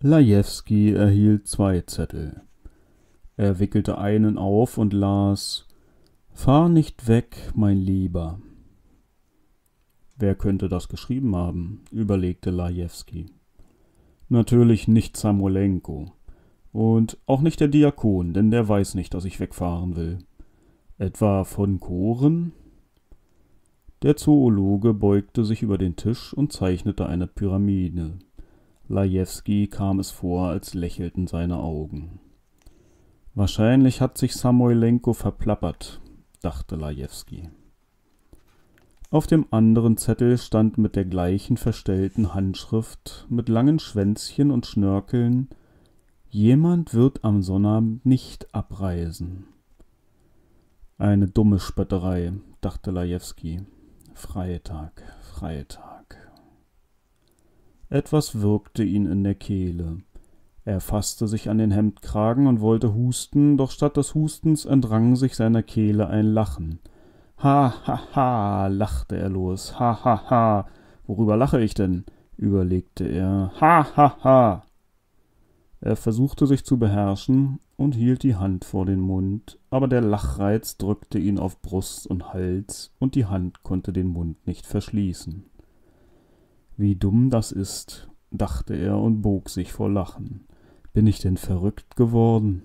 Lajewski erhielt zwei Zettel. Er wickelte einen auf und las Fahr nicht weg, mein Lieber. Wer könnte das geschrieben haben? überlegte Lajewski. Natürlich nicht Samolenko. Und auch nicht der Diakon, denn der weiß nicht, dass ich wegfahren will. Etwa von Koren? Der Zoologe beugte sich über den Tisch und zeichnete eine Pyramide. Lajewski kam es vor, als lächelten seine Augen. Wahrscheinlich hat sich Samoylenko verplappert, dachte Lajewski. Auf dem anderen Zettel stand mit der gleichen verstellten Handschrift, mit langen Schwänzchen und Schnörkeln Jemand wird am Sonnabend nicht abreisen. Eine dumme Spötterei, dachte Lajewski. Freitag, Freitag etwas würgte ihn in der kehle er faßte sich an den hemdkragen und wollte husten doch statt des hustens entrang sich seiner kehle ein lachen ha ha ha lachte er los ha ha ha worüber lache ich denn überlegte er ha ha ha er versuchte sich zu beherrschen und hielt die Hand vor den Mund, aber der Lachreiz drückte ihn auf Brust und Hals, und die Hand konnte den Mund nicht verschließen. Wie dumm das ist, dachte er und bog sich vor Lachen. Bin ich denn verrückt geworden?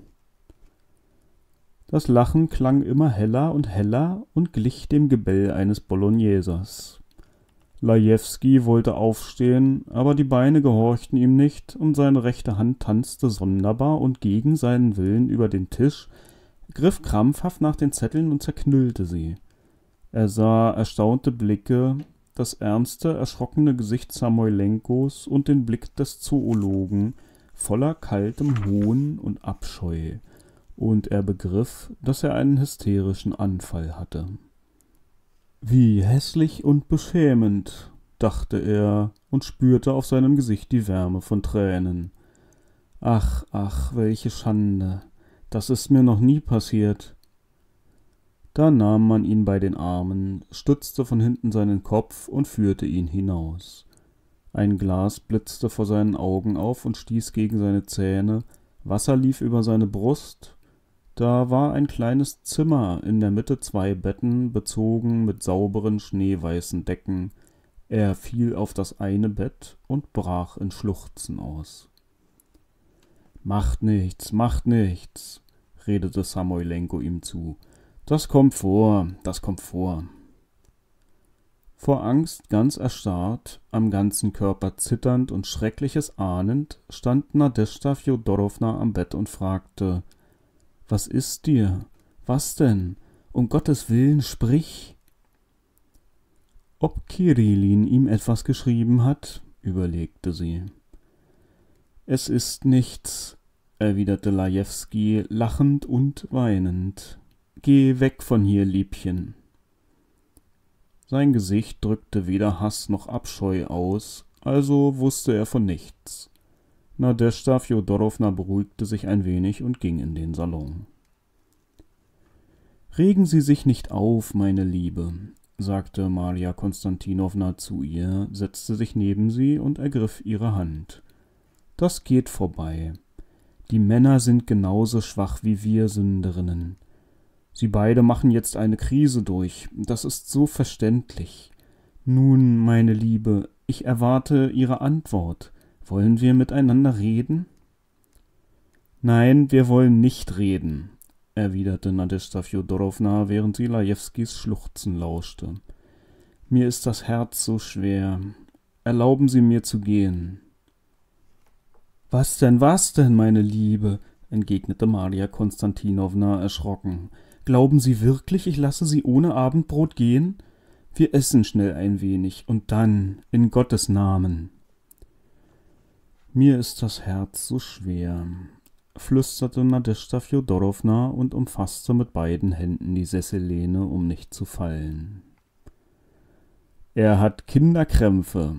Das Lachen klang immer heller und heller und glich dem Gebell eines Bolognesers. Lajewski wollte aufstehen, aber die Beine gehorchten ihm nicht und seine rechte Hand tanzte sonderbar und gegen seinen Willen über den Tisch, griff krampfhaft nach den Zetteln und zerknüllte sie. Er sah erstaunte Blicke, das ernste, erschrockene Gesicht Samoylenkos und den Blick des Zoologen, voller kaltem Hohn und Abscheu, und er begriff, dass er einen hysterischen Anfall hatte. Wie hässlich und beschämend, dachte er und spürte auf seinem Gesicht die Wärme von Tränen. Ach, ach, welche Schande, das ist mir noch nie passiert. Da nahm man ihn bei den Armen, stützte von hinten seinen Kopf und führte ihn hinaus. Ein Glas blitzte vor seinen Augen auf und stieß gegen seine Zähne, Wasser lief über seine Brust, da war ein kleines Zimmer, in der Mitte zwei Betten, bezogen mit sauberen schneeweißen Decken. Er fiel auf das eine Bett und brach in Schluchzen aus. Macht nichts, macht nichts, redete Samoylenko ihm zu. Das kommt vor, das kommt vor. Vor Angst ganz erstarrt, am ganzen Körper zitternd und Schreckliches ahnend, stand Nadezhda Fjodorowna am Bett und fragte: Was ist dir? Was denn? Um Gottes Willen, sprich! Ob Kirilin ihm etwas geschrieben hat, überlegte sie. Es ist nichts, erwiderte Lajewski lachend und weinend. Geh weg von hier, Liebchen. Sein Gesicht drückte weder Hass noch Abscheu aus, also wusste er von nichts. Nadeshda Fjodorowna beruhigte sich ein wenig und ging in den Salon. Regen Sie sich nicht auf, meine Liebe, sagte Maria Konstantinowna zu ihr, setzte sich neben sie und ergriff ihre Hand. Das geht vorbei. Die Männer sind genauso schwach wie wir Sünderinnen. Sie beide machen jetzt eine Krise durch, das ist so verständlich. Nun, meine Liebe, ich erwarte Ihre Antwort. Wollen wir miteinander reden? Nein, wir wollen nicht reden, erwiderte Nadezhda Fjodorowna, während sie Lajewskis Schluchzen lauschte. Mir ist das Herz so schwer. Erlauben Sie mir zu gehen. Was denn, was denn, meine Liebe? entgegnete Maria Konstantinowna erschrocken. Glauben Sie wirklich, ich lasse Sie ohne Abendbrot gehen? Wir essen schnell ein wenig und dann in Gottes Namen. Mir ist das Herz so schwer, flüsterte Nadezhda Fjodorowna und umfasste mit beiden Händen die Sessellehne, um nicht zu fallen. Er hat Kinderkrämpfe,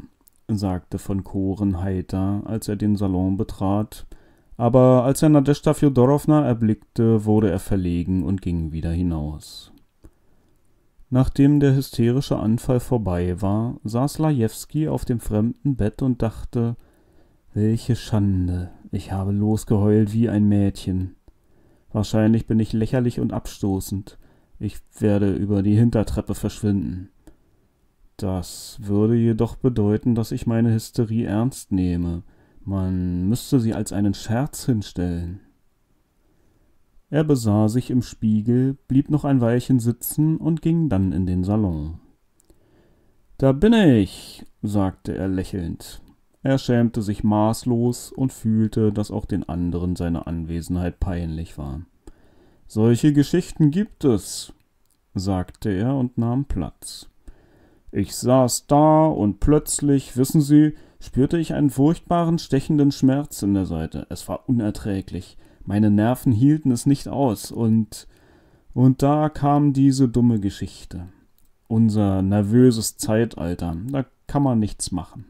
sagte von Koren heiter, als er den Salon betrat, aber als er Nadezhda Fjodorowna erblickte, wurde er verlegen und ging wieder hinaus. Nachdem der hysterische Anfall vorbei war, saß Lajewski auf dem fremden Bett und dachte, welche Schande, ich habe losgeheult wie ein Mädchen. Wahrscheinlich bin ich lächerlich und abstoßend. Ich werde über die Hintertreppe verschwinden. Das würde jedoch bedeuten, dass ich meine Hysterie ernst nehme man müsste sie als einen Scherz hinstellen. Er besah sich im Spiegel, blieb noch ein Weilchen sitzen und ging dann in den Salon. Da bin ich, sagte er lächelnd. Er schämte sich maßlos und fühlte, dass auch den anderen seine Anwesenheit peinlich war. Solche Geschichten gibt es, sagte er und nahm Platz. Ich saß da und plötzlich, wissen Sie, spürte ich einen furchtbaren, stechenden Schmerz in der Seite. Es war unerträglich. Meine Nerven hielten es nicht aus und. Und da kam diese dumme Geschichte. Unser nervöses Zeitalter. Da kann man nichts machen.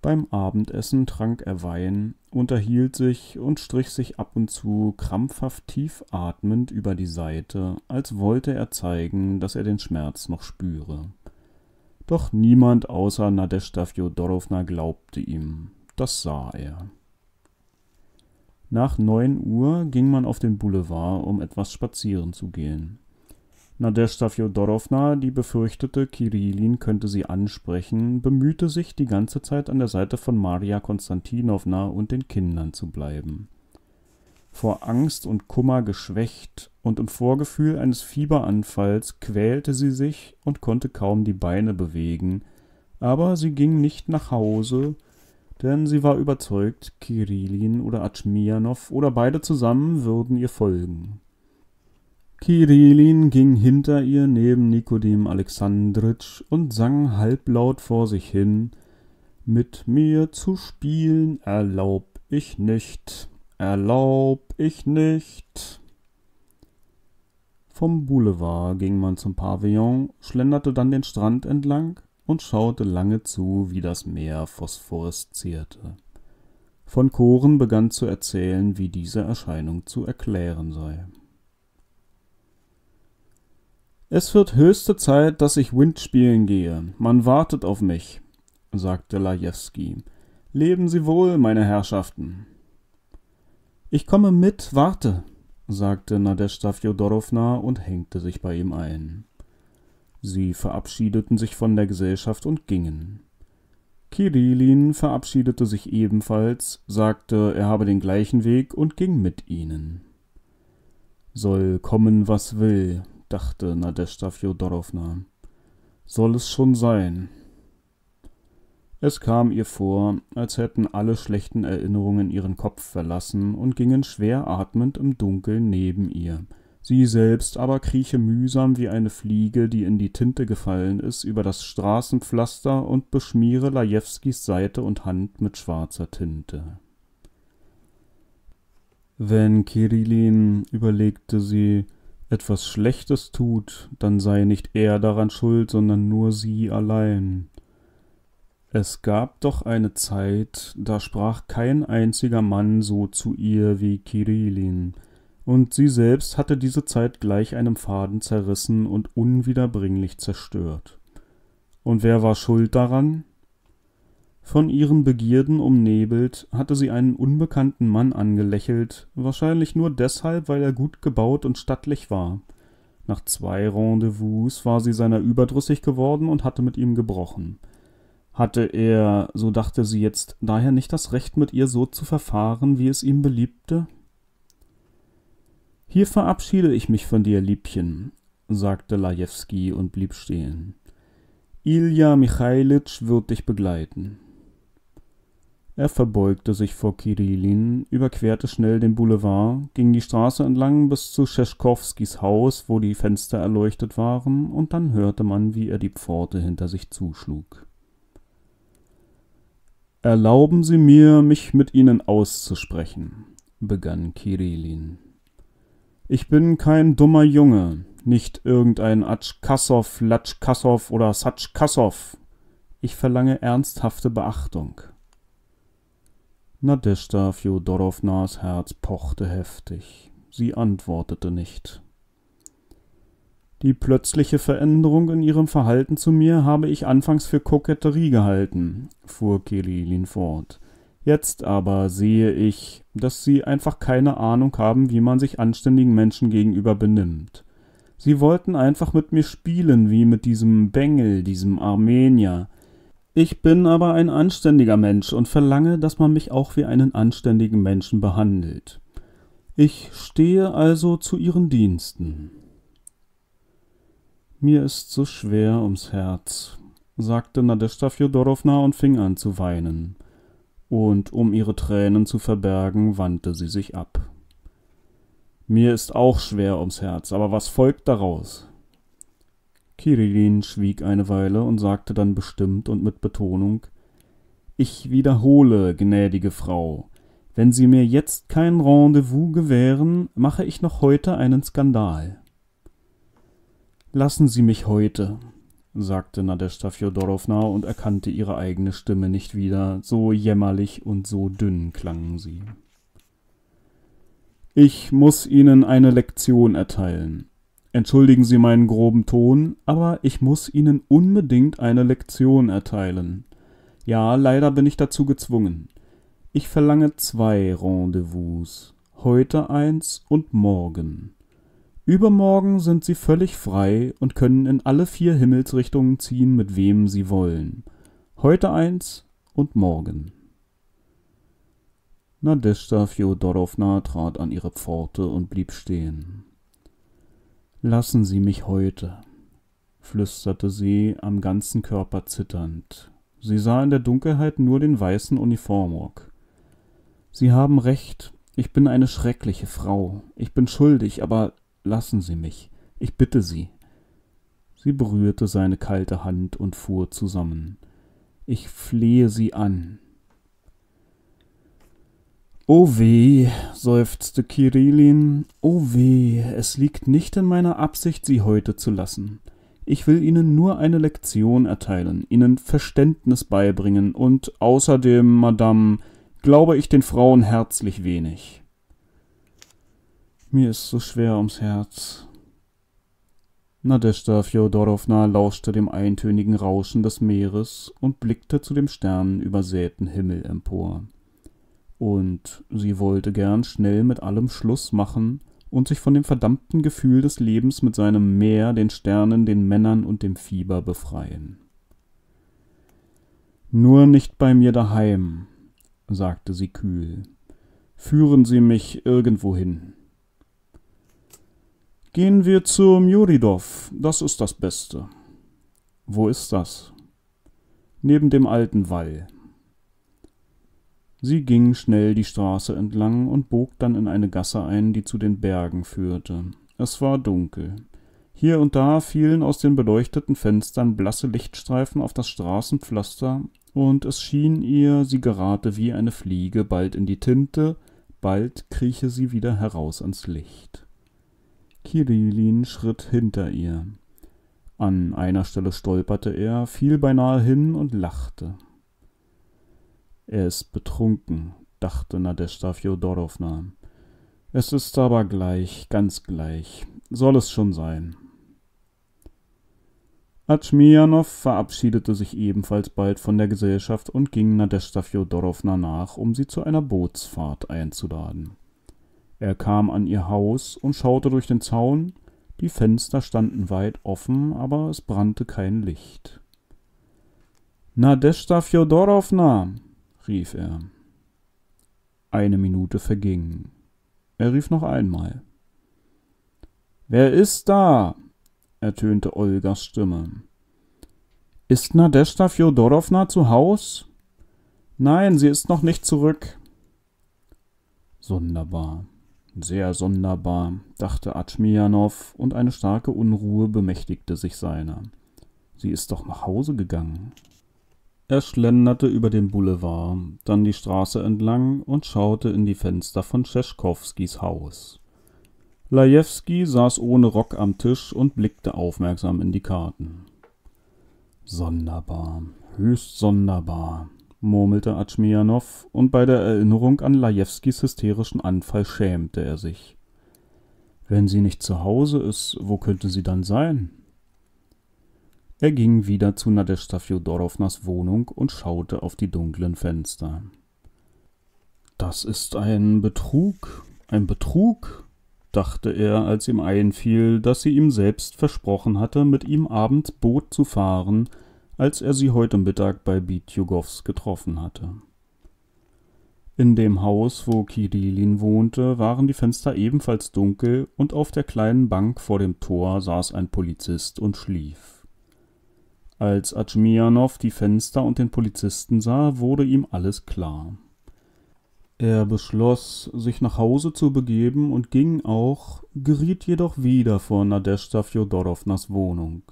Beim Abendessen trank er Wein, unterhielt sich und strich sich ab und zu krampfhaft tief atmend über die Seite, als wollte er zeigen, dass er den Schmerz noch spüre. Doch niemand außer Nadezhda Fjodorowna glaubte ihm. Das sah er. Nach neun Uhr ging man auf den Boulevard, um etwas spazieren zu gehen. Nadezhda Fjodorowna, die befürchtete, Kirilin könnte sie ansprechen, bemühte sich die ganze Zeit an der Seite von Marja Konstantinowna und den Kindern zu bleiben vor Angst und Kummer geschwächt, und im Vorgefühl eines Fieberanfalls quälte sie sich und konnte kaum die Beine bewegen, aber sie ging nicht nach Hause, denn sie war überzeugt, Kirilin oder Atschmianow oder beide zusammen würden ihr folgen. Kirilin ging hinter ihr neben Nikodim Alexandritsch und sang halblaut vor sich hin Mit mir zu spielen erlaub ich nicht erlaub ich nicht. Vom Boulevard ging man zum Pavillon, schlenderte dann den Strand entlang und schaute lange zu, wie das Meer phosphoreszierte. Von Koren begann zu erzählen, wie diese Erscheinung zu erklären sei. Es wird höchste Zeit, dass ich Wind spielen gehe. Man wartet auf mich, sagte Lajewski. Leben Sie wohl, meine Herrschaften. Ich komme mit, warte, sagte Nadezhda Fjodorowna und hängte sich bei ihm ein. Sie verabschiedeten sich von der Gesellschaft und gingen. Kirilin verabschiedete sich ebenfalls, sagte, er habe den gleichen Weg und ging mit ihnen. Soll kommen, was will, dachte Nadezhda Fjodorowna. Soll es schon sein, es kam ihr vor, als hätten alle schlechten Erinnerungen ihren Kopf verlassen und gingen schwer atmend im Dunkeln neben ihr. Sie selbst aber krieche mühsam wie eine Fliege, die in die Tinte gefallen ist, über das Straßenpflaster und beschmiere Lajewskis Seite und Hand mit schwarzer Tinte. Wenn Kirillin, überlegte sie, etwas Schlechtes tut, dann sei nicht er daran schuld, sondern nur sie allein. Es gab doch eine Zeit, da sprach kein einziger Mann so zu ihr wie Kirillin, und sie selbst hatte diese Zeit gleich einem Faden zerrissen und unwiederbringlich zerstört. Und wer war schuld daran? Von ihren Begierden umnebelt, hatte sie einen unbekannten Mann angelächelt, wahrscheinlich nur deshalb, weil er gut gebaut und stattlich war. Nach zwei Rendezvous war sie seiner überdrüssig geworden und hatte mit ihm gebrochen hatte er, so dachte sie jetzt, daher nicht das Recht, mit ihr so zu verfahren, wie es ihm beliebte? Hier verabschiede ich mich von dir, Liebchen, sagte Lajewski und blieb stehen. Ilja Michailitsch wird dich begleiten. Er verbeugte sich vor Kirillin, überquerte schnell den Boulevard, ging die Straße entlang bis zu Scheschkowskis Haus, wo die Fenster erleuchtet waren, und dann hörte man, wie er die Pforte hinter sich zuschlug. Erlauben Sie mir, mich mit Ihnen auszusprechen, begann Kirillin. Ich bin kein dummer Junge, nicht irgendein Atschkassow, Latschkassow oder Satschkassow. Ich verlange ernsthafte Beachtung. Nadeshda Fjodorownas Herz pochte heftig. Sie antwortete nicht. Die plötzliche Veränderung in ihrem Verhalten zu mir habe ich anfangs für Koketterie gehalten, fuhr Kelly fort. Jetzt aber sehe ich, dass sie einfach keine Ahnung haben, wie man sich anständigen Menschen gegenüber benimmt. Sie wollten einfach mit mir spielen, wie mit diesem Bengel, diesem Armenier. Ich bin aber ein anständiger Mensch und verlange, dass man mich auch wie einen anständigen Menschen behandelt. Ich stehe also zu ihren Diensten. Mir ist so schwer ums Herz, sagte Nadezhda Fjodorowna und fing an zu weinen. Und um ihre Tränen zu verbergen, wandte sie sich ab. Mir ist auch schwer ums Herz, aber was folgt daraus? Kirillin schwieg eine Weile und sagte dann bestimmt und mit Betonung Ich wiederhole, gnädige Frau, wenn Sie mir jetzt kein Rendezvous gewähren, mache ich noch heute einen Skandal. Lassen Sie mich heute, sagte Nadezhda Fjodorowna und erkannte ihre eigene Stimme nicht wieder, so jämmerlich und so dünn klangen sie. Ich muss Ihnen eine Lektion erteilen. Entschuldigen Sie meinen groben Ton, aber ich muss Ihnen unbedingt eine Lektion erteilen. Ja, leider bin ich dazu gezwungen. Ich verlange zwei Rendezvous, heute eins und morgen. Übermorgen sind sie völlig frei und können in alle vier Himmelsrichtungen ziehen, mit wem sie wollen. Heute eins und morgen. Nadeshda Fjodorowna trat an ihre Pforte und blieb stehen. Lassen Sie mich heute, flüsterte sie, am ganzen Körper zitternd. Sie sah in der Dunkelheit nur den weißen Uniformrock. Sie haben recht, ich bin eine schreckliche Frau. Ich bin schuldig, aber Lassen Sie mich, ich bitte Sie. Sie berührte seine kalte Hand und fuhr zusammen. Ich flehe Sie an. O weh, seufzte Kirillin, o weh, es liegt nicht in meiner Absicht, Sie heute zu lassen. Ich will Ihnen nur eine Lektion erteilen, Ihnen Verständnis beibringen und außerdem, Madame, glaube ich den Frauen herzlich wenig. Mir ist so schwer ums Herz. Nadezhda Fjodorowna lauschte dem eintönigen Rauschen des Meeres und blickte zu dem sternenübersäten Himmel empor. Und sie wollte gern schnell mit allem Schluss machen und sich von dem verdammten Gefühl des Lebens mit seinem Meer, den Sternen, den Männern und dem Fieber befreien. Nur nicht bei mir daheim, sagte sie kühl. Führen Sie mich irgendwohin. Gehen wir zum Juridov, das ist das Beste. Wo ist das? Neben dem alten Wall. Sie ging schnell die Straße entlang und bog dann in eine Gasse ein, die zu den Bergen führte. Es war dunkel. Hier und da fielen aus den beleuchteten Fenstern blasse Lichtstreifen auf das Straßenpflaster, und es schien ihr, sie gerate wie eine Fliege bald in die Tinte, bald krieche sie wieder heraus ans Licht. Kirilin schritt hinter ihr. An einer Stelle stolperte er, fiel beinahe hin und lachte. Er ist betrunken, dachte Nadeshda Fjodorowna. Es ist aber gleich, ganz gleich. Soll es schon sein. Atschmianow verabschiedete sich ebenfalls bald von der Gesellschaft und ging Nadeshda Fjodorowna nach, um sie zu einer Bootsfahrt einzuladen er kam an ihr Haus und schaute durch den Zaun, die Fenster standen weit offen, aber es brannte kein Licht. Nadeshda Fjodorowna, rief er. Eine Minute verging. Er rief noch einmal. Wer ist da? ertönte Olgas Stimme. Ist Nadeshda Fjodorowna zu Haus? Nein, sie ist noch nicht zurück. Sonderbar. Sehr sonderbar, dachte Atschmianow, und eine starke Unruhe bemächtigte sich seiner. Sie ist doch nach Hause gegangen. Er schlenderte über den Boulevard, dann die Straße entlang und schaute in die Fenster von Tscheschkowskis Haus. Lajewski saß ohne Rock am Tisch und blickte aufmerksam in die Karten. Sonderbar, höchst sonderbar, murmelte Atschmianow, und bei der Erinnerung an Lajewskis hysterischen Anfall schämte er sich. Wenn sie nicht zu Hause ist, wo könnte sie dann sein? Er ging wieder zu Nadezhda Fjodorownas Wohnung und schaute auf die dunklen Fenster. Das ist ein Betrug, ein Betrug, dachte er, als ihm einfiel, dass sie ihm selbst versprochen hatte, mit ihm abends Boot zu fahren, als er sie heute Mittag bei Bitjugows getroffen hatte. In dem Haus, wo Kirilin wohnte, waren die Fenster ebenfalls dunkel und auf der kleinen Bank vor dem Tor saß ein Polizist und schlief. Als Atschmianow die Fenster und den Polizisten sah, wurde ihm alles klar. Er beschloss, sich nach Hause zu begeben und ging auch, geriet jedoch wieder vor Nadezhda Fjodorownas Wohnung.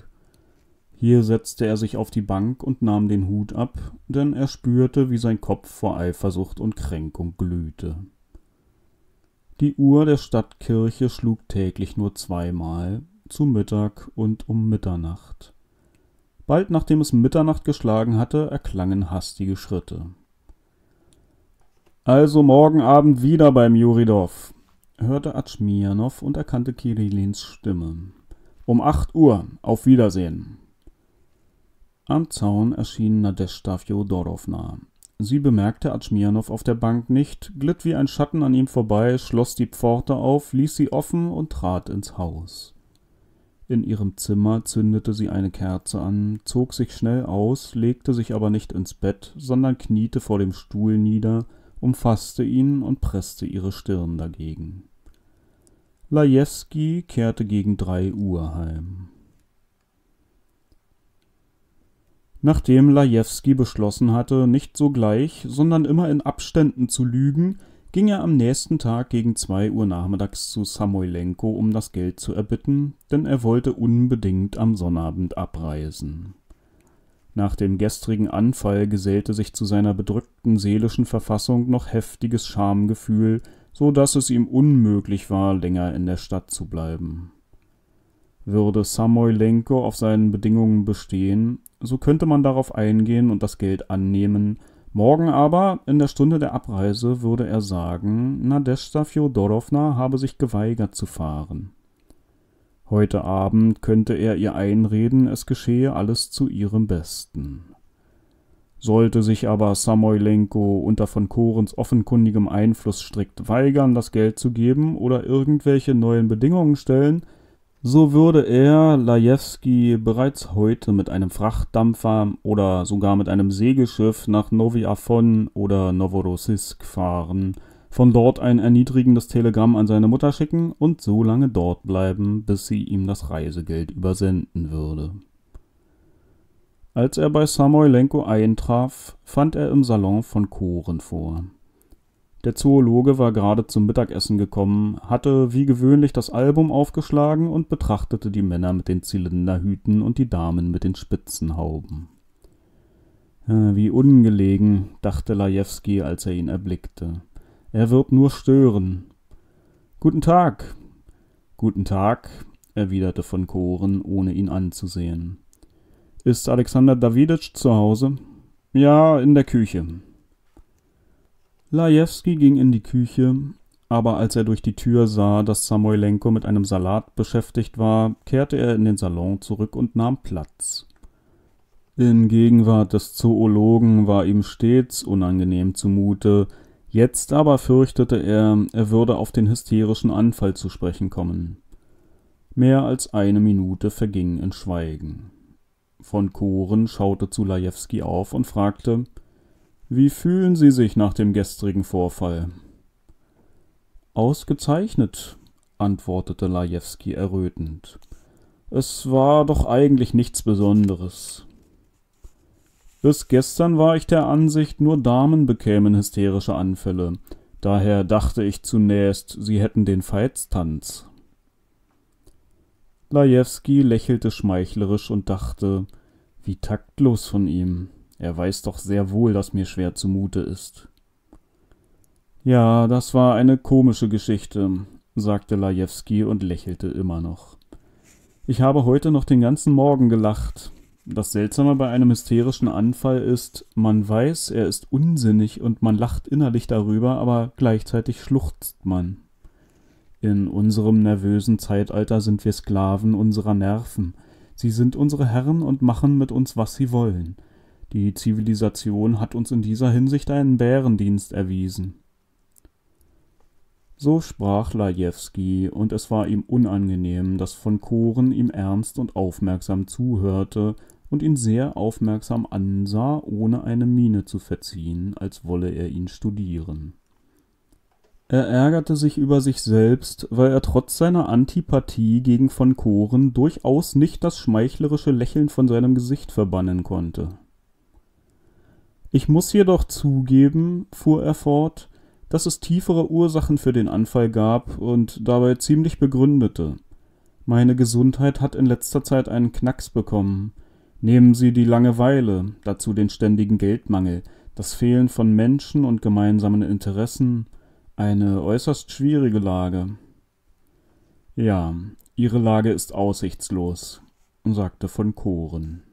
Hier setzte er sich auf die Bank und nahm den Hut ab, denn er spürte, wie sein Kopf vor Eifersucht und Kränkung glühte. Die Uhr der Stadtkirche schlug täglich nur zweimal, zu Mittag und um Mitternacht. Bald nachdem es Mitternacht geschlagen hatte, erklangen hastige Schritte. Also morgen Abend wieder beim Juridov, hörte Atschmianow und erkannte Kirillins Stimme. Um acht Uhr, auf Wiedersehen am Zaun erschien Nadeschda Fjodorowna. Sie bemerkte Atschmianow auf der Bank nicht, glitt wie ein Schatten an ihm vorbei, schloss die Pforte auf, ließ sie offen und trat ins Haus. In ihrem Zimmer zündete sie eine Kerze an, zog sich schnell aus, legte sich aber nicht ins Bett, sondern kniete vor dem Stuhl nieder, umfasste ihn und presste ihre Stirn dagegen. Lajewski kehrte gegen drei Uhr heim. nachdem Lajewski beschlossen hatte, nicht sogleich, sondern immer in Abständen zu lügen, ging er am nächsten Tag gegen zwei Uhr nachmittags zu Samoylenko, um das Geld zu erbitten, denn er wollte unbedingt am Sonnabend abreisen. Nach dem gestrigen Anfall gesellte sich zu seiner bedrückten seelischen Verfassung noch heftiges Schamgefühl, so daß es ihm unmöglich war, länger in der Stadt zu bleiben. Würde Samoylenko auf seinen Bedingungen bestehen, so könnte man darauf eingehen und das Geld annehmen. Morgen aber, in der Stunde der Abreise, würde er sagen, Nadezhda Fjodorowna habe sich geweigert zu fahren. Heute Abend könnte er ihr einreden, es geschehe alles zu ihrem Besten. Sollte sich aber Samoylenko unter von Korens offenkundigem Einfluss strikt weigern, das Geld zu geben oder irgendwelche neuen Bedingungen stellen, so würde er Lajewski bereits heute mit einem Frachtdampfer oder sogar mit einem Segelschiff nach Novi Afon oder Novorossiysk fahren, von dort ein erniedrigendes Telegramm an seine Mutter schicken und so lange dort bleiben, bis sie ihm das Reisegeld übersenden würde. Als er bei Samoylenko eintraf, fand er im Salon von Koren vor. Der Zoologe war gerade zum Mittagessen gekommen, hatte wie gewöhnlich das Album aufgeschlagen und betrachtete die Männer mit den Zylinderhüten und die Damen mit den Spitzenhauben. Wie ungelegen, dachte Lajewski, als er ihn erblickte. Er wird nur stören. Guten Tag. Guten Tag, erwiderte von Koren, ohne ihn anzusehen. Ist Alexander Daviditsch zu Hause? Ja, in der Küche. Lajewski ging in die Küche, aber als er durch die Tür sah, dass Samoylenko mit einem Salat beschäftigt war, kehrte er in den Salon zurück und nahm Platz. In Gegenwart des Zoologen war ihm stets unangenehm zumute, jetzt aber fürchtete er, er würde auf den hysterischen Anfall zu sprechen kommen. Mehr als eine Minute verging in Schweigen. Von Koren schaute zu Lajewski auf und fragte wie fühlen Sie sich nach dem gestrigen Vorfall? Ausgezeichnet, antwortete Lajewski errötend. Es war doch eigentlich nichts Besonderes. Bis gestern war ich der Ansicht, nur Damen bekämen hysterische Anfälle. Daher dachte ich zunächst, sie hätten den Veitstanz. Lajewski lächelte schmeichlerisch und dachte, wie taktlos von ihm. Er weiß doch sehr wohl, dass mir schwer zumute ist. Ja, das war eine komische Geschichte, sagte Lajewski und lächelte immer noch. Ich habe heute noch den ganzen Morgen gelacht. Das Seltsame bei einem hysterischen Anfall ist, man weiß, er ist unsinnig und man lacht innerlich darüber, aber gleichzeitig schluchzt man. In unserem nervösen Zeitalter sind wir Sklaven unserer Nerven. Sie sind unsere Herren und machen mit uns, was sie wollen. Die Zivilisation hat uns in dieser Hinsicht einen Bärendienst erwiesen. So sprach Lajewski, und es war ihm unangenehm, dass von Koren ihm ernst und aufmerksam zuhörte und ihn sehr aufmerksam ansah, ohne eine Miene zu verziehen, als wolle er ihn studieren. Er ärgerte sich über sich selbst, weil er trotz seiner Antipathie gegen von Koren durchaus nicht das schmeichlerische Lächeln von seinem Gesicht verbannen konnte. Ich muss jedoch zugeben, fuhr er fort, dass es tiefere Ursachen für den Anfall gab und dabei ziemlich begründete. Meine Gesundheit hat in letzter Zeit einen Knacks bekommen. Nehmen Sie die Langeweile, dazu den ständigen Geldmangel, das Fehlen von Menschen und gemeinsamen Interessen, eine äußerst schwierige Lage. Ja, Ihre Lage ist aussichtslos, sagte von Koren.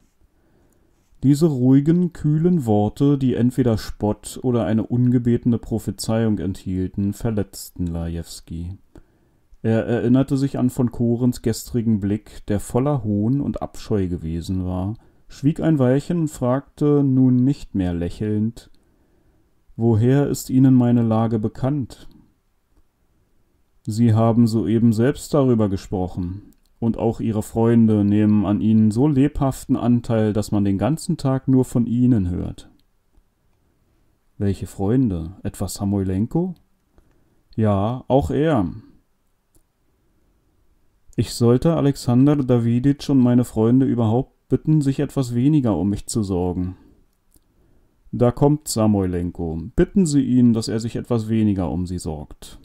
Diese ruhigen, kühlen Worte, die entweder Spott oder eine ungebetene Prophezeiung enthielten, verletzten Lajewski. Er erinnerte sich an von Korens gestrigen Blick, der voller Hohn und Abscheu gewesen war, schwieg ein Weilchen und fragte nun nicht mehr lächelnd Woher ist Ihnen meine Lage bekannt? Sie haben soeben selbst darüber gesprochen und auch ihre Freunde nehmen an ihnen so lebhaften Anteil, dass man den ganzen Tag nur von ihnen hört. Welche Freunde? Etwa Samoylenko? Ja, auch er. Ich sollte Alexander Daviditsch und meine Freunde überhaupt bitten, sich etwas weniger um mich zu sorgen. Da kommt Samoylenko. Bitten Sie ihn, dass er sich etwas weniger um Sie sorgt.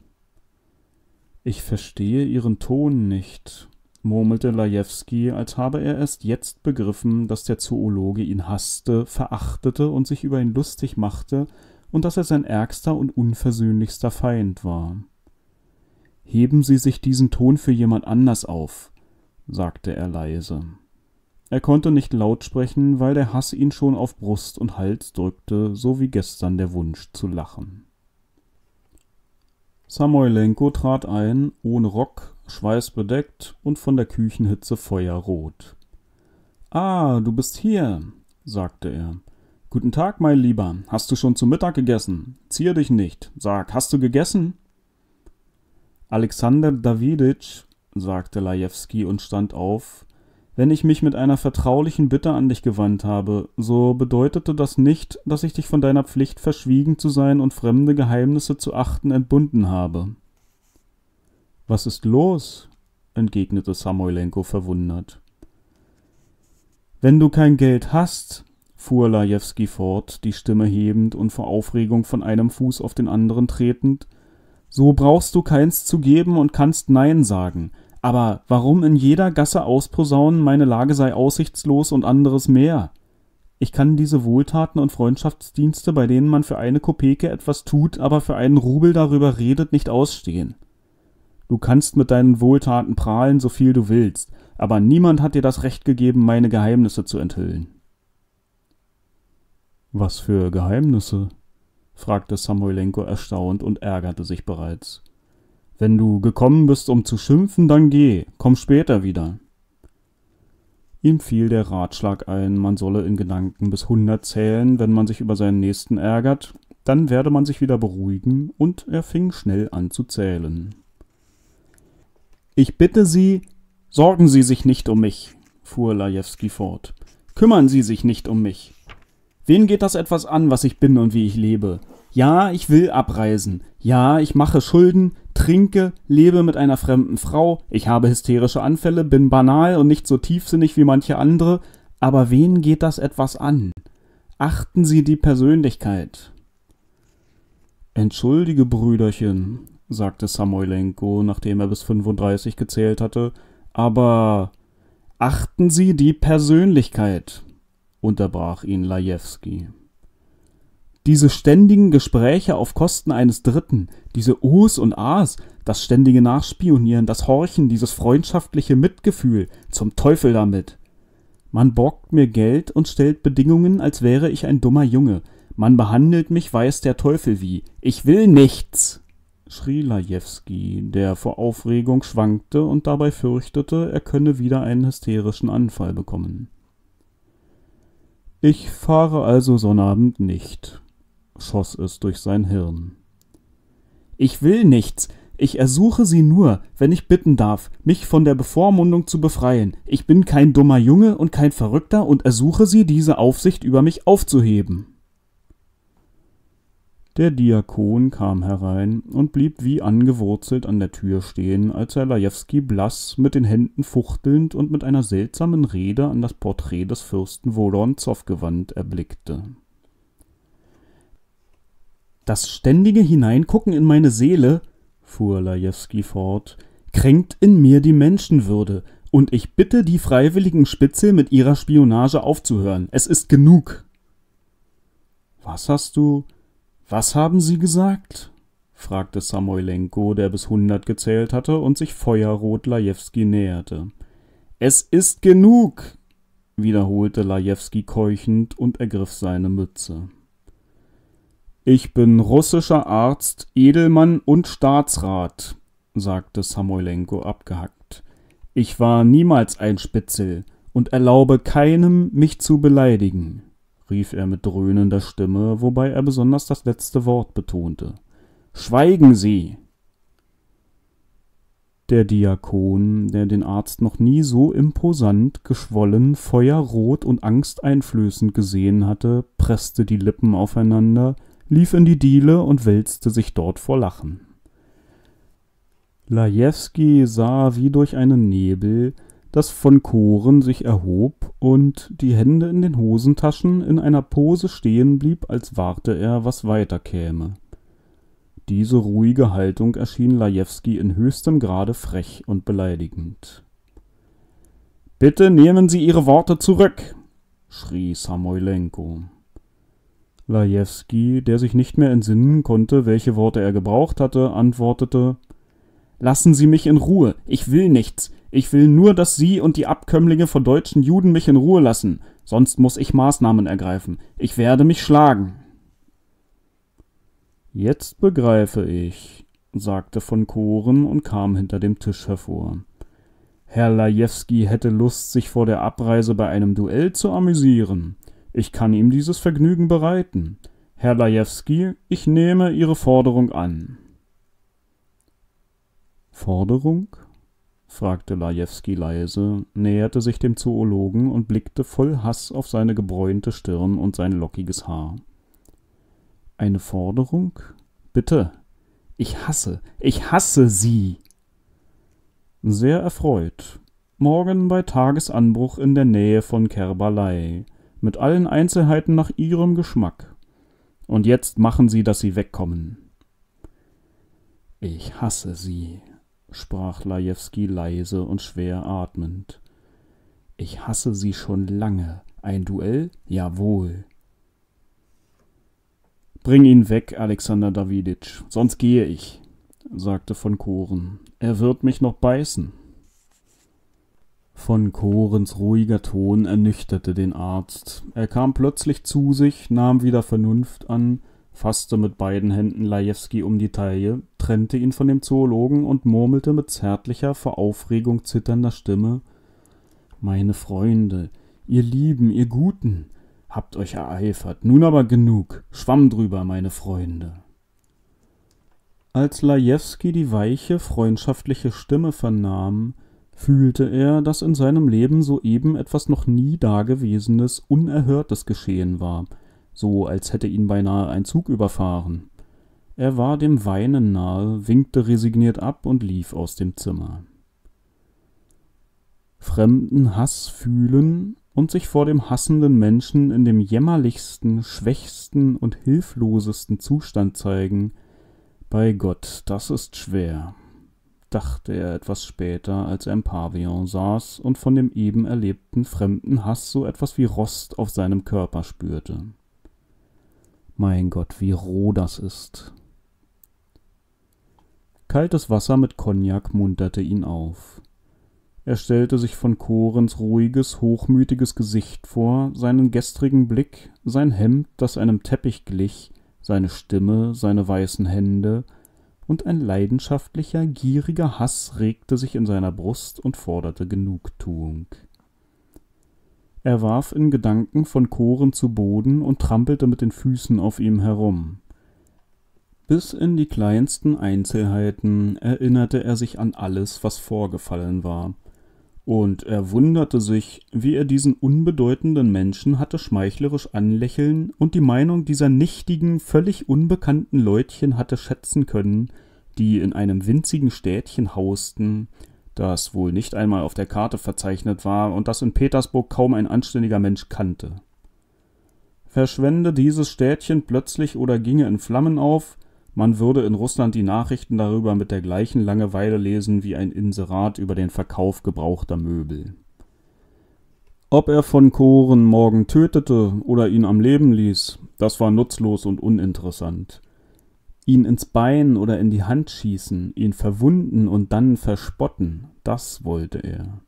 Ich verstehe Ihren Ton nicht murmelte Lajewski, als habe er erst jetzt begriffen, dass der Zoologe ihn hasste, verachtete und sich über ihn lustig machte und dass er sein ärgster und unversöhnlichster Feind war. Heben Sie sich diesen Ton für jemand anders auf, sagte er leise. Er konnte nicht laut sprechen, weil der Hass ihn schon auf Brust und Hals drückte, so wie gestern der Wunsch zu lachen. Samoylenko trat ein, ohne Rock, schweißbedeckt und von der Küchenhitze feuerrot. Ah, du bist hier, sagte er. Guten Tag, mein Lieber. Hast du schon zu Mittag gegessen? Ziehe dich nicht. Sag, hast du gegessen? Alexander Daviditsch, sagte Lajewski und stand auf. Wenn ich mich mit einer vertraulichen Bitte an dich gewandt habe, so bedeutete das nicht, dass ich dich von deiner Pflicht verschwiegen zu sein und fremde Geheimnisse zu achten entbunden habe. Was ist los? entgegnete Samoylenko verwundert. Wenn du kein Geld hast, fuhr Lajewski fort, die Stimme hebend und vor Aufregung von einem Fuß auf den anderen tretend, so brauchst du keins zu geben und kannst Nein sagen. Aber warum in jeder Gasse ausposaunen, meine Lage sei aussichtslos und anderes mehr? Ich kann diese Wohltaten und Freundschaftsdienste, bei denen man für eine Kopeke etwas tut, aber für einen Rubel darüber redet, nicht ausstehen. Du kannst mit deinen Wohltaten prahlen, so viel du willst, aber niemand hat dir das Recht gegeben, meine Geheimnisse zu enthüllen. Was für Geheimnisse? fragte Samoylenko erstaunt und ärgerte sich bereits. Wenn du gekommen bist, um zu schimpfen, dann geh, komm später wieder. Ihm fiel der Ratschlag ein, man solle in Gedanken bis hundert zählen, wenn man sich über seinen Nächsten ärgert, dann werde man sich wieder beruhigen, und er fing schnell an zu zählen. Ich bitte Sie, sorgen Sie sich nicht um mich, fuhr Lajewski fort. Kümmern Sie sich nicht um mich. Wen geht das etwas an, was ich bin und wie ich lebe? Ja, ich will abreisen. Ja, ich mache Schulden, trinke, lebe mit einer fremden Frau, ich habe hysterische Anfälle, bin banal und nicht so tiefsinnig wie manche andere, aber wen geht das etwas an? Achten Sie die Persönlichkeit. Entschuldige, Brüderchen, sagte Samoylenko, nachdem er bis 35 gezählt hatte, aber achten Sie die Persönlichkeit, unterbrach ihn Lajewski. Diese ständigen Gespräche auf Kosten eines Dritten, diese Us und As, das ständige Nachspionieren, das Horchen, dieses freundschaftliche Mitgefühl, zum Teufel damit. Man borgt mir Geld und stellt Bedingungen, als wäre ich ein dummer Junge. Man behandelt mich, weiß der Teufel wie. Ich will nichts schrie Lajewski, der vor Aufregung schwankte und dabei fürchtete, er könne wieder einen hysterischen Anfall bekommen. Ich fahre also Sonnabend nicht, schoss es durch sein Hirn. Ich will nichts. Ich ersuche Sie nur, wenn ich bitten darf, mich von der Bevormundung zu befreien. Ich bin kein dummer Junge und kein Verrückter und ersuche Sie, diese Aufsicht über mich aufzuheben. Der Diakon kam herein und blieb wie angewurzelt an der Tür stehen, als er Lajewski blass, mit den Händen fuchtelnd und mit einer seltsamen Rede an das Porträt des Fürsten Woronzow gewandt erblickte. Das ständige Hineingucken in meine Seele, fuhr Lajewski fort, kränkt in mir die Menschenwürde, und ich bitte die freiwilligen Spitzel mit ihrer Spionage aufzuhören. Es ist genug. Was hast du? Was haben Sie gesagt? fragte Samoylenko, der bis hundert gezählt hatte und sich feuerrot Lajewski näherte. Es ist genug, wiederholte Lajewski keuchend und ergriff seine Mütze. Ich bin russischer Arzt, Edelmann und Staatsrat, sagte Samoylenko abgehackt. Ich war niemals ein Spitzel und erlaube keinem, mich zu beleidigen rief er mit dröhnender Stimme, wobei er besonders das letzte Wort betonte. Schweigen Sie! Der Diakon, der den Arzt noch nie so imposant, geschwollen, feuerrot und angsteinflößend gesehen hatte, presste die Lippen aufeinander, lief in die Diele und wälzte sich dort vor Lachen. Lajewski sah wie durch einen Nebel, das von Koren sich erhob und, die Hände in den Hosentaschen, in einer Pose stehen blieb, als warte er, was weiterkäme. Diese ruhige Haltung erschien Lajewski in höchstem Grade frech und beleidigend. »Bitte nehmen Sie Ihre Worte zurück!« schrie Samoylenko. Lajewski, der sich nicht mehr entsinnen konnte, welche Worte er gebraucht hatte, antwortete Lassen Sie mich in Ruhe, ich will nichts, ich will nur, dass Sie und die Abkömmlinge von deutschen Juden mich in Ruhe lassen, sonst muss ich Maßnahmen ergreifen. Ich werde mich schlagen. Jetzt begreife ich, sagte von Koren und kam hinter dem Tisch hervor. Herr Lajewski hätte Lust, sich vor der Abreise bei einem Duell zu amüsieren. Ich kann ihm dieses Vergnügen bereiten. Herr Lajewski, ich nehme Ihre Forderung an. Forderung? fragte Lajewski leise, näherte sich dem Zoologen und blickte voll Hass auf seine gebräunte Stirn und sein lockiges Haar. Eine Forderung? Bitte. Ich hasse, ich hasse Sie. Sehr erfreut. Morgen bei Tagesanbruch in der Nähe von Kerbalei, mit allen Einzelheiten nach Ihrem Geschmack. Und jetzt machen Sie, dass Sie wegkommen. Ich hasse Sie sprach Lajewski leise und schwer atmend. Ich hasse sie schon lange. Ein Duell? Jawohl. Bring ihn weg, Alexander Daviditsch, sonst gehe ich, sagte von Koren. Er wird mich noch beißen. Von Korens ruhiger Ton ernüchterte den Arzt. Er kam plötzlich zu sich, nahm wieder Vernunft an fasste mit beiden Händen Lajewski um die Taille, trennte ihn von dem Zoologen und murmelte mit zärtlicher, vor Aufregung zitternder Stimme Meine Freunde, ihr Lieben, ihr Guten, habt euch ereifert, nun aber genug, schwamm drüber, meine Freunde. Als Lajewski die weiche, freundschaftliche Stimme vernahm, fühlte er, dass in seinem Leben soeben etwas noch nie Dagewesenes, Unerhörtes geschehen war – so als hätte ihn beinahe ein Zug überfahren. Er war dem Weinen nahe, winkte resigniert ab und lief aus dem Zimmer. Fremden Hass fühlen und sich vor dem hassenden Menschen in dem jämmerlichsten, schwächsten und hilflosesten Zustand zeigen, bei Gott, das ist schwer, dachte er etwas später, als er im Pavillon saß und von dem eben erlebten fremden Hass so etwas wie Rost auf seinem Körper spürte. Mein Gott, wie roh das ist. Kaltes Wasser mit Cognac munterte ihn auf. Er stellte sich von Korens ruhiges, hochmütiges Gesicht vor, seinen gestrigen Blick, sein Hemd, das einem Teppich glich, seine Stimme, seine weißen Hände, und ein leidenschaftlicher, gieriger Hass regte sich in seiner Brust und forderte Genugtuung er warf in Gedanken von Koren zu Boden und trampelte mit den Füßen auf ihm herum. Bis in die kleinsten Einzelheiten erinnerte er sich an alles, was vorgefallen war, und er wunderte sich, wie er diesen unbedeutenden Menschen hatte schmeichlerisch anlächeln und die Meinung dieser nichtigen, völlig unbekannten Leutchen hatte schätzen können, die in einem winzigen Städtchen hausten, das wohl nicht einmal auf der Karte verzeichnet war und das in Petersburg kaum ein anständiger Mensch kannte. Verschwände dieses Städtchen plötzlich oder ginge in Flammen auf, man würde in Russland die Nachrichten darüber mit der gleichen Langeweile lesen wie ein Inserat über den Verkauf gebrauchter Möbel. Ob er von Koren morgen tötete oder ihn am Leben ließ, das war nutzlos und uninteressant. Ihn ins Bein oder in die Hand schießen, ihn verwunden und dann verspotten, das wollte er.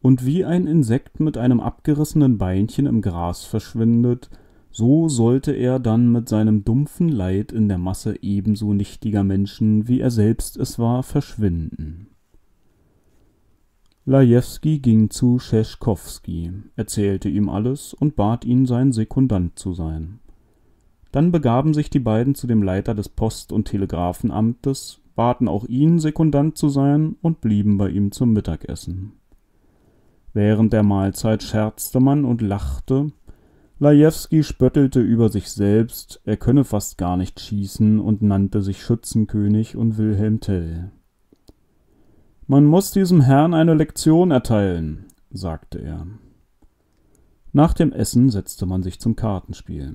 Und wie ein Insekt mit einem abgerissenen Beinchen im Gras verschwindet, so sollte er dann mit seinem dumpfen Leid in der Masse ebenso nichtiger Menschen, wie er selbst es war, verschwinden. Lajewski ging zu Scheschkowski, erzählte ihm alles und bat ihn, sein Sekundant zu sein. Dann begaben sich die beiden zu dem Leiter des Post- und Telegraphenamtes, baten auch ihn, Sekundant zu sein, und blieben bei ihm zum Mittagessen. Während der Mahlzeit scherzte man und lachte. Lajewski spöttelte über sich selbst, er könne fast gar nicht schießen und nannte sich Schützenkönig und Wilhelm Tell. Man muß diesem Herrn eine Lektion erteilen, sagte er. Nach dem Essen setzte man sich zum Kartenspiel.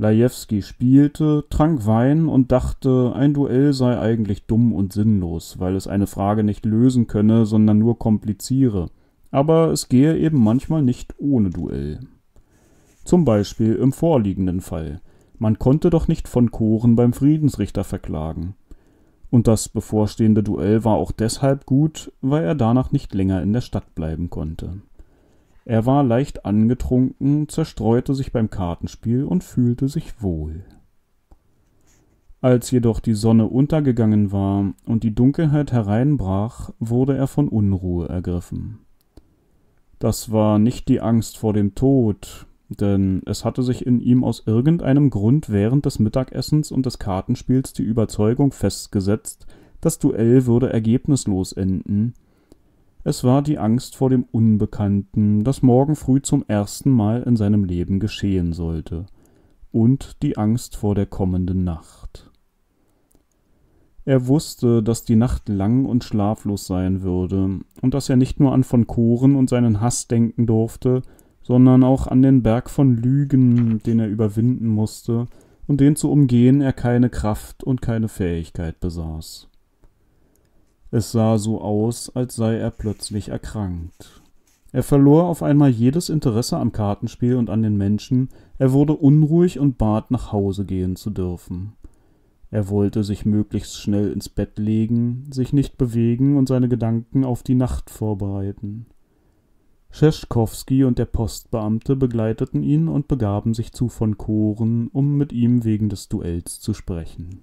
Lajewski spielte, trank Wein und dachte, ein Duell sei eigentlich dumm und sinnlos, weil es eine Frage nicht lösen könne, sondern nur kompliziere. Aber es gehe eben manchmal nicht ohne Duell. Zum Beispiel im vorliegenden Fall. Man konnte doch nicht von Koren beim Friedensrichter verklagen. Und das bevorstehende Duell war auch deshalb gut, weil er danach nicht länger in der Stadt bleiben konnte. Er war leicht angetrunken, zerstreute sich beim Kartenspiel und fühlte sich wohl. Als jedoch die Sonne untergegangen war und die Dunkelheit hereinbrach, wurde er von Unruhe ergriffen. Das war nicht die Angst vor dem Tod, denn es hatte sich in ihm aus irgendeinem Grund während des Mittagessens und des Kartenspiels die Überzeugung festgesetzt, das Duell würde ergebnislos enden, es war die Angst vor dem Unbekannten, das morgen früh zum ersten Mal in seinem Leben geschehen sollte, und die Angst vor der kommenden Nacht. Er wusste, dass die Nacht lang und schlaflos sein würde und dass er nicht nur an von Koren und seinen Hass denken durfte, sondern auch an den Berg von Lügen, den er überwinden musste und den zu umgehen er keine Kraft und keine Fähigkeit besaß. Es sah so aus, als sei er plötzlich erkrankt. Er verlor auf einmal jedes Interesse am Kartenspiel und an den Menschen, er wurde unruhig und bat, nach Hause gehen zu dürfen. Er wollte sich möglichst schnell ins Bett legen, sich nicht bewegen und seine Gedanken auf die Nacht vorbereiten. Scheschkowski und der Postbeamte begleiteten ihn und begaben sich zu von Koren, um mit ihm wegen des Duells zu sprechen.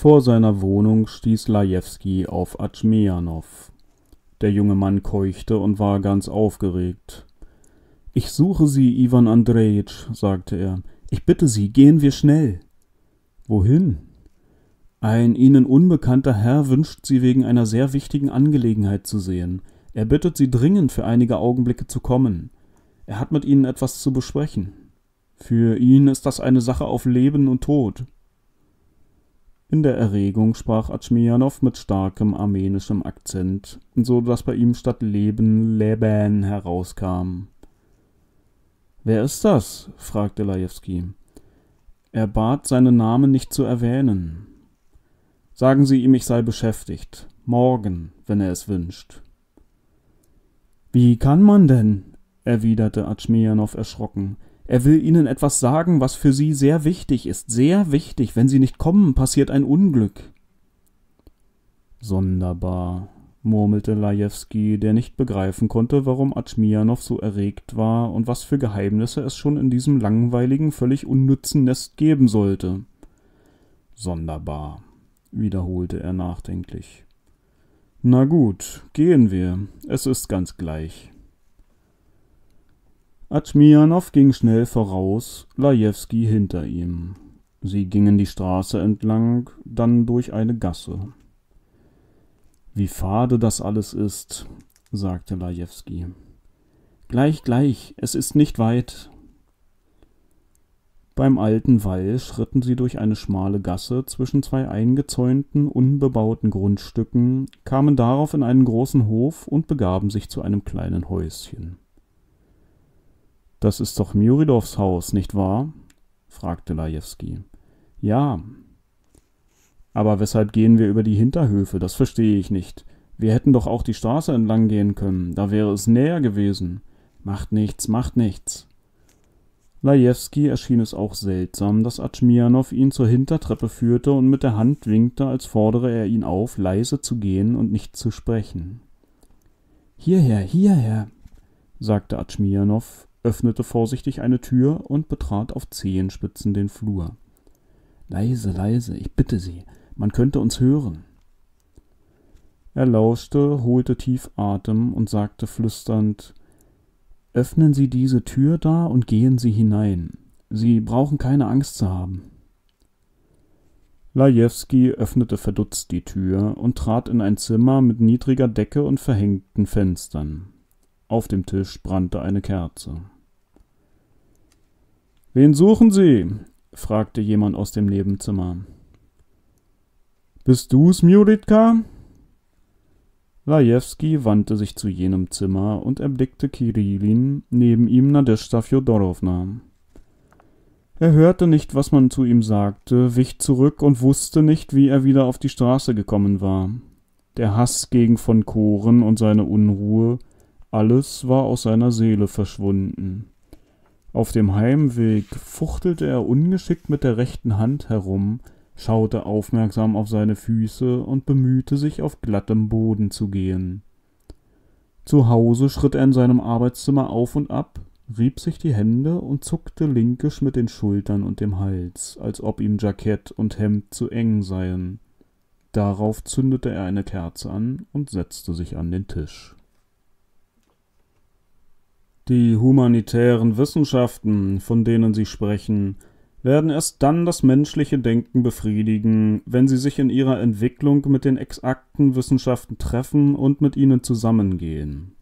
Vor seiner Wohnung stieß Lajewski auf Atschmianow. Der junge Mann keuchte und war ganz aufgeregt. Ich suche Sie, Iwan Andrejitsch, sagte er. Ich bitte Sie, gehen wir schnell. Wohin? Ein Ihnen unbekannter Herr wünscht Sie wegen einer sehr wichtigen Angelegenheit zu sehen. Er bittet Sie dringend, für einige Augenblicke zu kommen. Er hat mit Ihnen etwas zu besprechen. Für ihn ist das eine Sache auf Leben und Tod. In der Erregung sprach Atschmianow mit starkem armenischem Akzent, so dass bei ihm statt Leben Leben herauskam. Wer ist das? fragte Lajewski. Er bat, seinen Namen nicht zu erwähnen. Sagen Sie ihm, ich sei beschäftigt. Morgen, wenn er es wünscht. Wie kann man denn? erwiderte Atschmianow erschrocken. Er will ihnen etwas sagen, was für sie sehr wichtig ist, sehr wichtig. Wenn sie nicht kommen, passiert ein Unglück. Sonderbar, murmelte Lajewski, der nicht begreifen konnte, warum Atschmianow so erregt war und was für Geheimnisse es schon in diesem langweiligen, völlig unnützen Nest geben sollte. Sonderbar, wiederholte er nachdenklich. Na gut, gehen wir, es ist ganz gleich. Atschmianow ging schnell voraus, Lajewski hinter ihm. Sie gingen die Straße entlang, dann durch eine Gasse. Wie fade das alles ist, sagte Lajewski. Gleich, gleich, es ist nicht weit. Beim alten Wall schritten sie durch eine schmale Gasse zwischen zwei eingezäunten, unbebauten Grundstücken, kamen darauf in einen großen Hof und begaben sich zu einem kleinen Häuschen. Das ist doch Mjuridows Haus, nicht wahr? fragte Lajewski. Ja. Aber weshalb gehen wir über die Hinterhöfe? Das verstehe ich nicht. Wir hätten doch auch die Straße entlang gehen können, da wäre es näher gewesen. Macht nichts, macht nichts. Lajewski erschien es auch seltsam, dass Atschmianow ihn zur Hintertreppe führte und mit der Hand winkte, als fordere er ihn auf, leise zu gehen und nicht zu sprechen. Hierher, hierher, sagte Atschmianow öffnete vorsichtig eine Tür und betrat auf Zehenspitzen den Flur. Leise, leise, ich bitte Sie, man könnte uns hören. Er lauschte, holte tief Atem und sagte flüsternd Öffnen Sie diese Tür da und gehen Sie hinein. Sie brauchen keine Angst zu haben. Lajewski öffnete verdutzt die Tür und trat in ein Zimmer mit niedriger Decke und verhängten Fenstern. Auf dem Tisch brannte eine Kerze. Wen suchen Sie? fragte jemand aus dem Nebenzimmer. Bist du's, Mjulitka? Lajewski wandte sich zu jenem Zimmer und erblickte Kirilin, neben ihm Nadezhda Fjodorowna. Er hörte nicht, was man zu ihm sagte, wich zurück und wusste nicht, wie er wieder auf die Straße gekommen war. Der Hass gegen von Koren und seine Unruhe alles war aus seiner Seele verschwunden. Auf dem Heimweg fuchtelte er ungeschickt mit der rechten Hand herum, schaute aufmerksam auf seine Füße und bemühte sich, auf glattem Boden zu gehen. Zu Hause schritt er in seinem Arbeitszimmer auf und ab, rieb sich die Hände und zuckte linkisch mit den Schultern und dem Hals, als ob ihm Jackett und Hemd zu eng seien. Darauf zündete er eine Kerze an und setzte sich an den Tisch. Die humanitären Wissenschaften, von denen Sie sprechen, werden erst dann das menschliche Denken befriedigen, wenn sie sich in ihrer Entwicklung mit den exakten Wissenschaften treffen und mit ihnen zusammengehen.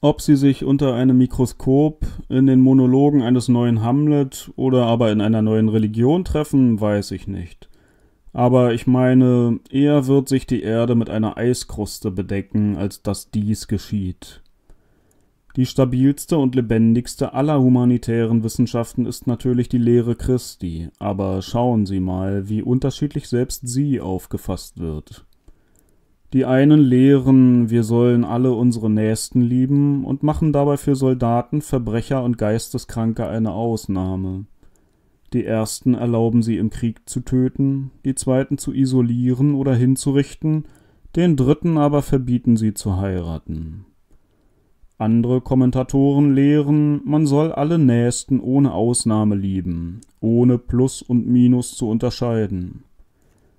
Ob sie sich unter einem Mikroskop, in den Monologen eines neuen Hamlet oder aber in einer neuen Religion treffen, weiß ich nicht. Aber ich meine, eher wird sich die Erde mit einer Eiskruste bedecken, als dass dies geschieht. Die stabilste und lebendigste aller humanitären Wissenschaften ist natürlich die Lehre Christi, aber schauen Sie mal, wie unterschiedlich selbst sie aufgefasst wird. Die einen lehren, wir sollen alle unsere Nächsten lieben und machen dabei für Soldaten, Verbrecher und Geisteskranke eine Ausnahme. Die ersten erlauben sie im Krieg zu töten, die zweiten zu isolieren oder hinzurichten, den dritten aber verbieten sie zu heiraten. Andere Kommentatoren lehren, man soll alle Nächsten ohne Ausnahme lieben, ohne Plus und Minus zu unterscheiden.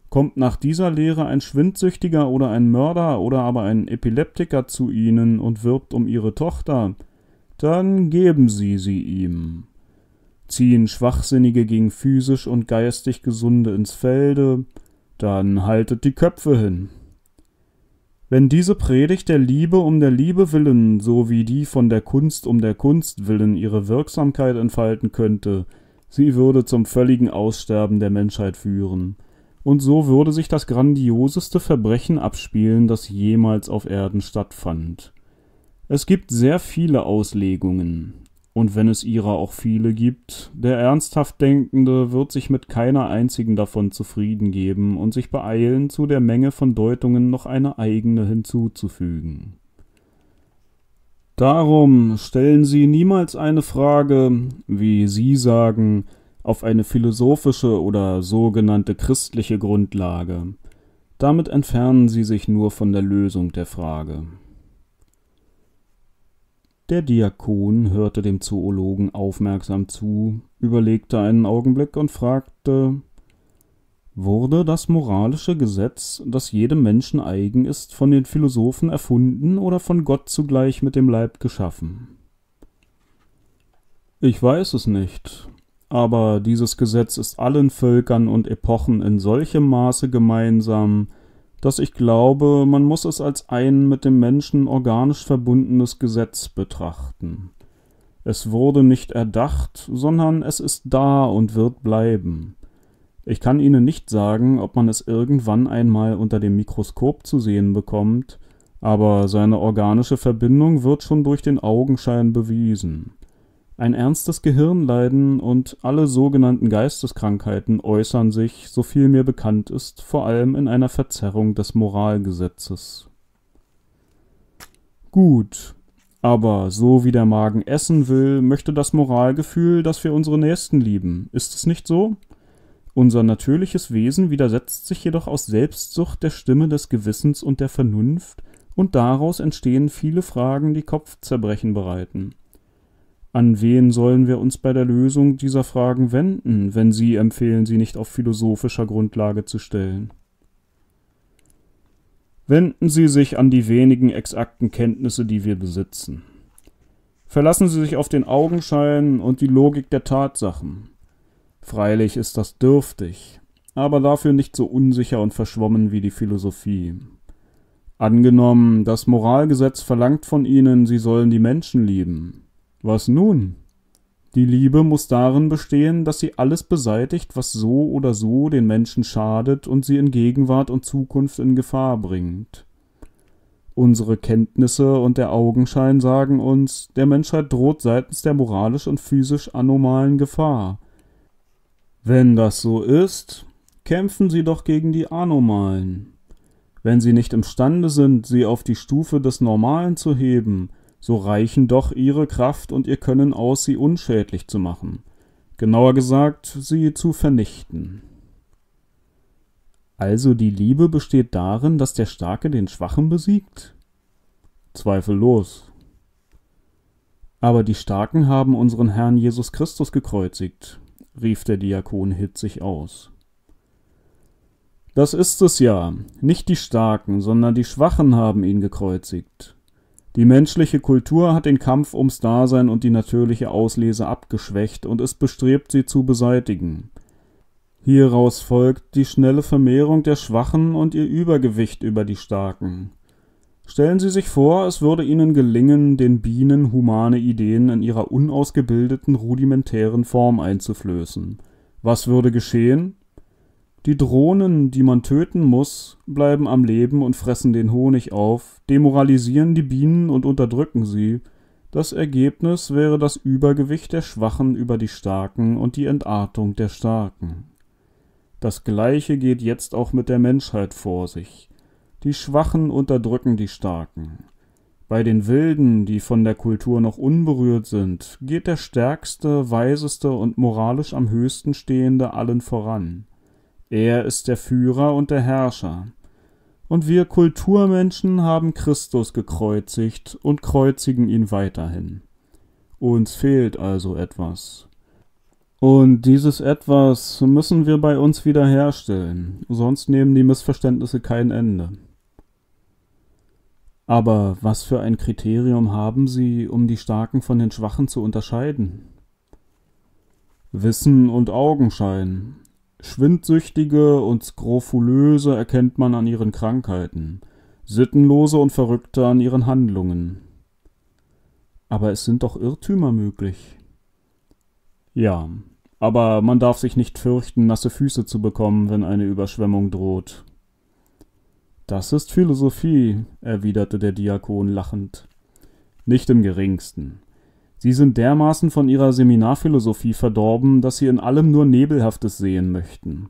Kommt nach dieser Lehre ein Schwindsüchtiger oder ein Mörder oder aber ein Epileptiker zu ihnen und wirbt um ihre Tochter, dann geben sie sie ihm. Ziehen Schwachsinnige gegen physisch und geistig Gesunde ins Felde, dann haltet die Köpfe hin. Wenn diese Predigt der Liebe um der Liebe willen sowie die von der Kunst um der Kunst willen ihre Wirksamkeit entfalten könnte, sie würde zum völligen Aussterben der Menschheit führen. Und so würde sich das grandioseste Verbrechen abspielen, das jemals auf Erden stattfand. Es gibt sehr viele Auslegungen. Und wenn es ihrer auch viele gibt, der ernsthaft Denkende wird sich mit keiner einzigen davon zufrieden geben und sich beeilen, zu der Menge von Deutungen noch eine eigene hinzuzufügen. Darum stellen Sie niemals eine Frage, wie Sie sagen, auf eine philosophische oder sogenannte christliche Grundlage. Damit entfernen Sie sich nur von der Lösung der Frage. Der Diakon hörte dem Zoologen aufmerksam zu, überlegte einen Augenblick und fragte Wurde das moralische Gesetz, das jedem Menschen eigen ist, von den Philosophen erfunden oder von Gott zugleich mit dem Leib geschaffen? Ich weiß es nicht, aber dieses Gesetz ist allen Völkern und Epochen in solchem Maße gemeinsam, dass ich glaube, man muss es als ein mit dem Menschen organisch verbundenes Gesetz betrachten. Es wurde nicht erdacht, sondern es ist da und wird bleiben. Ich kann Ihnen nicht sagen, ob man es irgendwann einmal unter dem Mikroskop zu sehen bekommt, aber seine organische Verbindung wird schon durch den Augenschein bewiesen ein ernstes Gehirnleiden und alle sogenannten Geisteskrankheiten äußern sich, so viel mir bekannt ist, vor allem in einer Verzerrung des Moralgesetzes. Gut, aber so wie der Magen essen will, möchte das Moralgefühl, dass wir unsere Nächsten lieben. Ist es nicht so? Unser natürliches Wesen widersetzt sich jedoch aus Selbstsucht der Stimme des Gewissens und der Vernunft, und daraus entstehen viele Fragen, die Kopfzerbrechen bereiten. An wen sollen wir uns bei der Lösung dieser Fragen wenden, wenn Sie empfehlen, sie nicht auf philosophischer Grundlage zu stellen? Wenden Sie sich an die wenigen exakten Kenntnisse, die wir besitzen. Verlassen Sie sich auf den Augenschein und die Logik der Tatsachen. Freilich ist das dürftig, aber dafür nicht so unsicher und verschwommen wie die Philosophie. Angenommen, das Moralgesetz verlangt von Ihnen, Sie sollen die Menschen lieben. Was nun? Die Liebe muss darin bestehen, dass sie alles beseitigt, was so oder so den Menschen schadet und sie in Gegenwart und Zukunft in Gefahr bringt. Unsere Kenntnisse und der Augenschein sagen uns, der Menschheit droht seitens der moralisch und physisch anormalen Gefahr. Wenn das so ist, kämpfen Sie doch gegen die Anormalen. Wenn Sie nicht imstande sind, sie auf die Stufe des Normalen zu heben, so reichen doch ihre Kraft und ihr Können aus, sie unschädlich zu machen, genauer gesagt, sie zu vernichten. Also die Liebe besteht darin, dass der Starke den Schwachen besiegt? Zweifellos. Aber die Starken haben unseren Herrn Jesus Christus gekreuzigt, rief der Diakon hitzig aus. Das ist es ja, nicht die Starken, sondern die Schwachen haben ihn gekreuzigt. Die menschliche Kultur hat den Kampf ums Dasein und die natürliche Auslese abgeschwächt und ist bestrebt, sie zu beseitigen. Hieraus folgt die schnelle Vermehrung der Schwachen und ihr Übergewicht über die Starken. Stellen Sie sich vor, es würde Ihnen gelingen, den Bienen humane Ideen in ihrer unausgebildeten, rudimentären Form einzuflößen. Was würde geschehen? Die Drohnen, die man töten muss, bleiben am Leben und fressen den Honig auf, demoralisieren die Bienen und unterdrücken sie. Das Ergebnis wäre das Übergewicht der Schwachen über die Starken und die Entartung der Starken. Das Gleiche geht jetzt auch mit der Menschheit vor sich. Die Schwachen unterdrücken die Starken. Bei den Wilden, die von der Kultur noch unberührt sind, geht der stärkste, weiseste und moralisch am höchsten stehende allen voran. Er ist der Führer und der Herrscher. Und wir Kulturmenschen haben Christus gekreuzigt und kreuzigen ihn weiterhin. Uns fehlt also etwas. Und dieses etwas müssen wir bei uns wiederherstellen, sonst nehmen die Missverständnisse kein Ende. Aber was für ein Kriterium haben Sie, um die Starken von den Schwachen zu unterscheiden? Wissen und Augenschein. Schwindsüchtige und Skrofulöse erkennt man an ihren Krankheiten, Sittenlose und Verrückte an ihren Handlungen. Aber es sind doch Irrtümer möglich. Ja, aber man darf sich nicht fürchten, nasse Füße zu bekommen, wenn eine Überschwemmung droht. Das ist Philosophie, erwiderte der Diakon lachend. Nicht im geringsten. Sie sind dermaßen von ihrer Seminarphilosophie verdorben, dass sie in allem nur Nebelhaftes sehen möchten.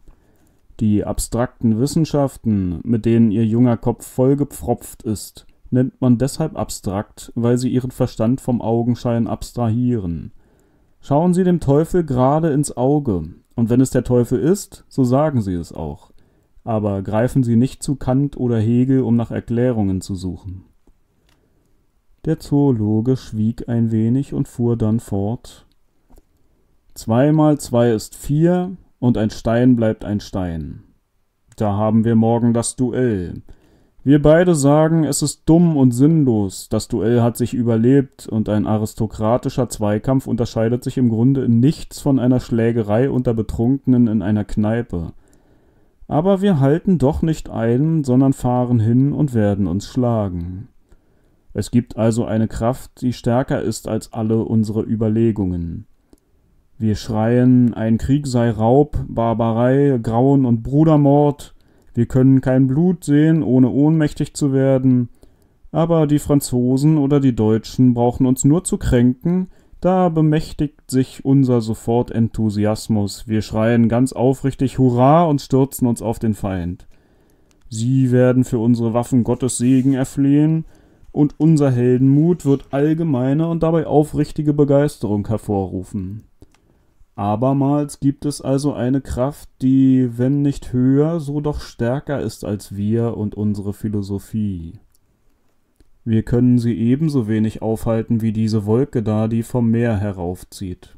Die abstrakten Wissenschaften, mit denen ihr junger Kopf vollgepfropft ist, nennt man deshalb abstrakt, weil sie ihren Verstand vom Augenschein abstrahieren. Schauen Sie dem Teufel gerade ins Auge, und wenn es der Teufel ist, so sagen Sie es auch. Aber greifen Sie nicht zu Kant oder Hegel, um nach Erklärungen zu suchen der zoologe schwieg ein wenig und fuhr dann fort zweimal zwei ist vier und ein stein bleibt ein stein da haben wir morgen das duell wir beide sagen, es ist dumm und sinnlos, das Duell hat sich überlebt und ein aristokratischer Zweikampf unterscheidet sich im Grunde in nichts von einer Schlägerei unter Betrunkenen in einer Kneipe. Aber wir halten doch nicht ein, sondern fahren hin und werden uns schlagen. Es gibt also eine Kraft, die stärker ist als alle unsere Überlegungen. Wir schreien, ein Krieg sei Raub, Barbarei, Grauen und Brudermord, wir können kein Blut sehen, ohne ohnmächtig zu werden, aber die Franzosen oder die Deutschen brauchen uns nur zu kränken, da bemächtigt sich unser sofort Enthusiasmus, wir schreien ganz aufrichtig Hurra und stürzen uns auf den Feind. Sie werden für unsere Waffen Gottes Segen erflehen, und unser Heldenmut wird allgemeine und dabei aufrichtige Begeisterung hervorrufen. Abermals gibt es also eine Kraft, die, wenn nicht höher, so doch stärker ist als wir und unsere Philosophie. Wir können sie ebenso wenig aufhalten wie diese Wolke da, die vom Meer heraufzieht.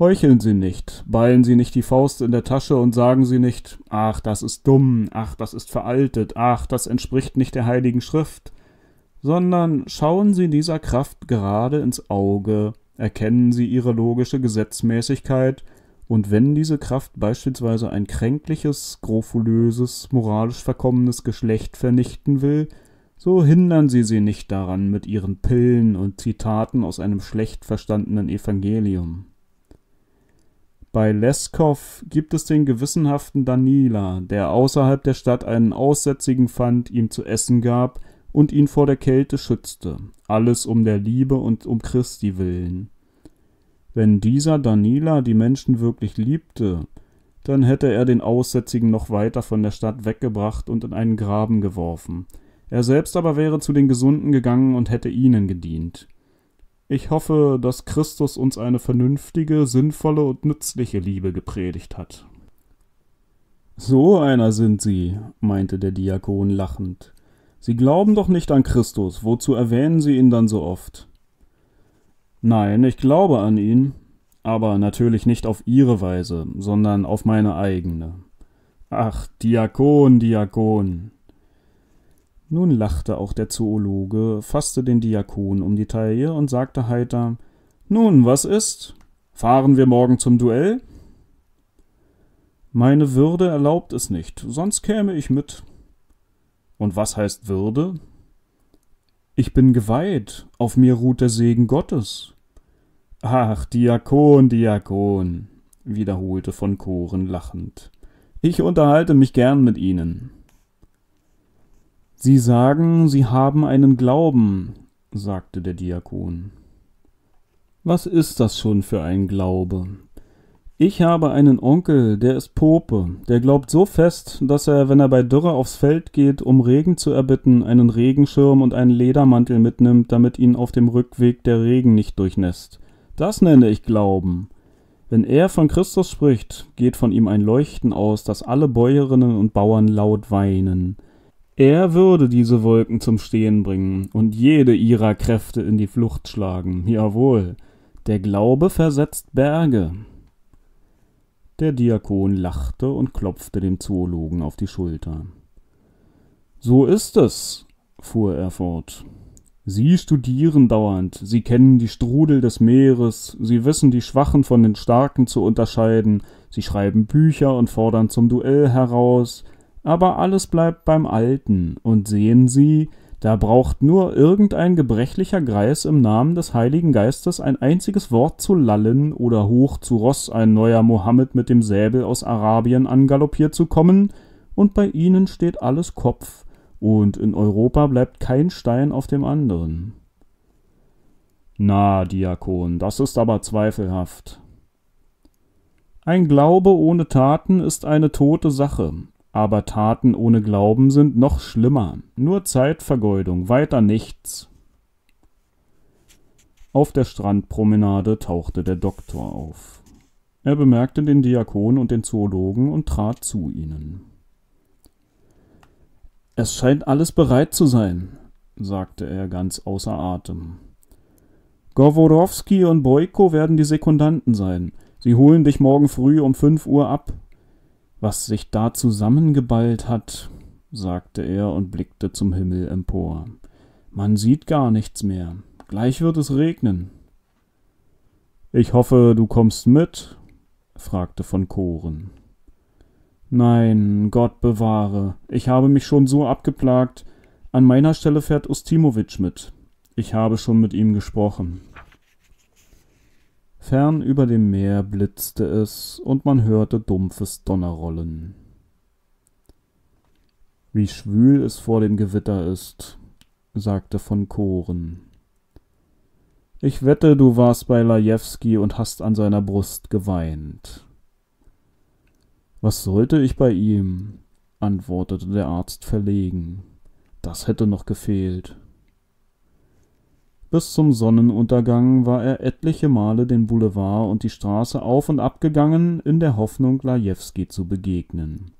Heucheln Sie nicht, ballen Sie nicht die Faust in der Tasche und sagen Sie nicht, ach, das ist dumm, ach, das ist veraltet, ach, das entspricht nicht der heiligen Schrift sondern schauen Sie dieser Kraft gerade ins Auge, erkennen Sie ihre logische Gesetzmäßigkeit, und wenn diese Kraft beispielsweise ein kränkliches, skrofulöses, moralisch verkommenes Geschlecht vernichten will, so hindern Sie sie nicht daran mit Ihren Pillen und Zitaten aus einem schlecht verstandenen Evangelium. Bei Leskow gibt es den gewissenhaften Danila, der außerhalb der Stadt einen Aussätzigen fand, ihm zu essen gab und ihn vor der Kälte schützte, alles um der Liebe und um Christi willen. Wenn dieser Danila die Menschen wirklich liebte, dann hätte er den Aussätzigen noch weiter von der Stadt weggebracht und in einen Graben geworfen. Er selbst aber wäre zu den Gesunden gegangen und hätte ihnen gedient. Ich hoffe, dass Christus uns eine vernünftige, sinnvolle und nützliche Liebe gepredigt hat. So einer sind sie, meinte der Diakon lachend. Sie glauben doch nicht an Christus, wozu erwähnen Sie ihn dann so oft? Nein, ich glaube an ihn, aber natürlich nicht auf Ihre Weise, sondern auf meine eigene. Ach, Diakon, Diakon. Nun lachte auch der Zoologe, fasste den Diakon um die Taille und sagte heiter Nun, was ist? Fahren wir morgen zum Duell? Meine Würde erlaubt es nicht, sonst käme ich mit. Und was heißt Würde? Ich bin geweiht, auf mir ruht der Segen Gottes. Ach, Diakon, Diakon, wiederholte von Koren lachend. Ich unterhalte mich gern mit Ihnen. Sie sagen, Sie haben einen Glauben, sagte der Diakon. Was ist das schon für ein Glaube? Ich habe einen Onkel, der ist Pope, der glaubt so fest, dass er, wenn er bei Dürre aufs Feld geht, um Regen zu erbitten, einen Regenschirm und einen Ledermantel mitnimmt, damit ihn auf dem Rückweg der Regen nicht durchnässt. Das nenne ich Glauben. Wenn er von Christus spricht, geht von ihm ein Leuchten aus, dass alle Bäuerinnen und Bauern laut weinen. Er würde diese Wolken zum Stehen bringen und jede ihrer Kräfte in die Flucht schlagen. Jawohl. Der Glaube versetzt Berge der Diakon lachte und klopfte dem Zoologen auf die Schulter. So ist es, fuhr er fort. Sie studieren dauernd, Sie kennen die Strudel des Meeres, Sie wissen die Schwachen von den Starken zu unterscheiden, Sie schreiben Bücher und fordern zum Duell heraus, aber alles bleibt beim Alten, und sehen Sie, da braucht nur irgendein gebrechlicher Greis im Namen des Heiligen Geistes ein einziges Wort zu lallen oder hoch zu Ross ein neuer Mohammed mit dem Säbel aus Arabien angaloppiert zu kommen, und bei ihnen steht alles Kopf, und in Europa bleibt kein Stein auf dem anderen. Na, Diakon, das ist aber zweifelhaft. Ein Glaube ohne Taten ist eine tote Sache. Aber Taten ohne Glauben sind noch schlimmer. Nur Zeitvergeudung, weiter nichts. Auf der Strandpromenade tauchte der Doktor auf. Er bemerkte den Diakon und den Zoologen und trat zu ihnen. Es scheint alles bereit zu sein, sagte er ganz außer Atem. Goworowski und Boyko werden die Sekundanten sein. Sie holen dich morgen früh um fünf Uhr ab. Was sich da zusammengeballt hat, sagte er und blickte zum Himmel empor. Man sieht gar nichts mehr. Gleich wird es regnen. Ich hoffe, du kommst mit? fragte von Koren. Nein, Gott bewahre. Ich habe mich schon so abgeplagt. An meiner Stelle fährt Ustimowitsch mit. Ich habe schon mit ihm gesprochen. Fern über dem Meer blitzte es, und man hörte dumpfes Donnerrollen. Wie schwül es vor dem Gewitter ist, sagte von Koren. Ich wette, du warst bei Lajewski und hast an seiner Brust geweint. Was sollte ich bei ihm? antwortete der Arzt verlegen. Das hätte noch gefehlt. Bis zum Sonnenuntergang war er etliche Male den Boulevard und die Straße auf und ab gegangen, in der Hoffnung, Lajewski zu begegnen.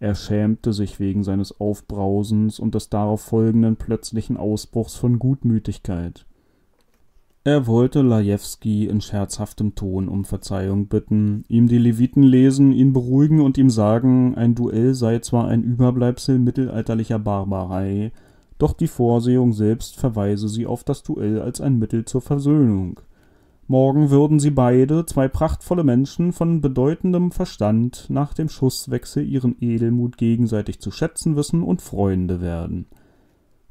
Er schämte sich wegen seines Aufbrausens und des darauf folgenden plötzlichen Ausbruchs von Gutmütigkeit. Er wollte Lajewski in scherzhaftem Ton um Verzeihung bitten, ihm die Leviten lesen, ihn beruhigen und ihm sagen, ein Duell sei zwar ein Überbleibsel mittelalterlicher Barbarei, doch die Vorsehung selbst verweise sie auf das Duell als ein Mittel zur Versöhnung. Morgen würden sie beide, zwei prachtvolle Menschen von bedeutendem Verstand, nach dem Schusswechsel ihren Edelmut gegenseitig zu schätzen wissen und Freunde werden.